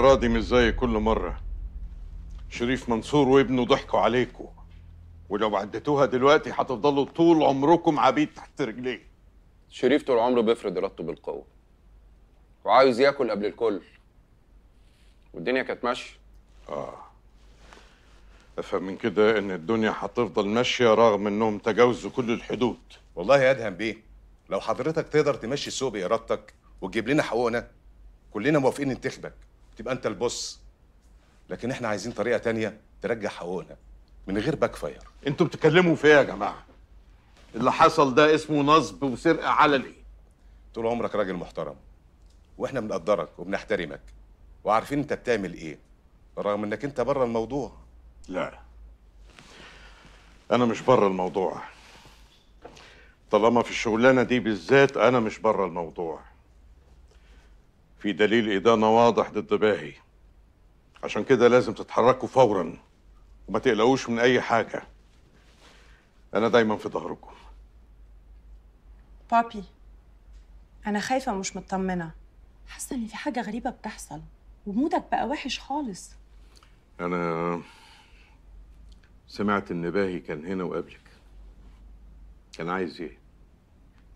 راضي مش زي كل مرة شريف منصور وابنه ضحكوا عليكم ولو عديتوها دلوقتي هتفضلوا طول عمركم عبيد تحت رجليه شريف طول عمره بيفرض ارادته بالقوة وعايز ياكل قبل الكل والدنيا كانت ماشية اه افهم من كده ان الدنيا هتفضل ماشية رغم انهم تجاوزوا كل الحدود والله يا ادهم بيه لو حضرتك تقدر تمشي السوق بارادتك وتجيب لنا حقوقنا كلنا موافقين ننتخبك تبقى انت البوس لكن احنا عايزين طريقه تانية ترجع حقوقنا من غير باك فاير انتوا بتتكلموا في ايه يا جماعه اللي حصل ده اسمه نصب وسرقه علني طول عمرك راجل محترم واحنا بنقدرك وبنحترمك وعارفين انت بتعمل ايه رغم انك انت بره الموضوع لا انا مش بره الموضوع طالما في الشغلانه دي بالذات انا مش بره الموضوع في دليل إدانة واضح ضد باهي عشان كده لازم تتحركوا فورا وما تقلقوش من أي حاجة أنا دايما في ظهركم بابي أنا خايفة ومش مطمنة حاسة إن في حاجة غريبة بتحصل ومودك بقى وحش خالص أنا سمعت إن باهي كان هنا وقبلك كان عايز إيه؟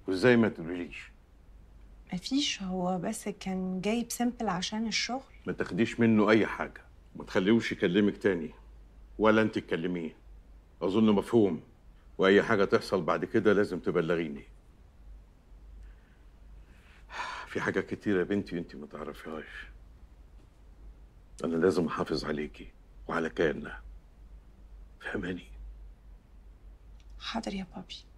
وإزاي ما تقوليش؟ مفيش هو بس كان جايب سامبل عشان الشغل ما تاخديش منه اي حاجه ما تخليهوش يكلمك تاني ولا انت تكلميه اظن مفهوم واي حاجه تحصل بعد كده لازم تبلغيني في حاجه كتيرة يا بنتي انت ما تعرفيهاش انا لازم احافظ عليكي وعلى كياننا فهماني حاضر يا بابي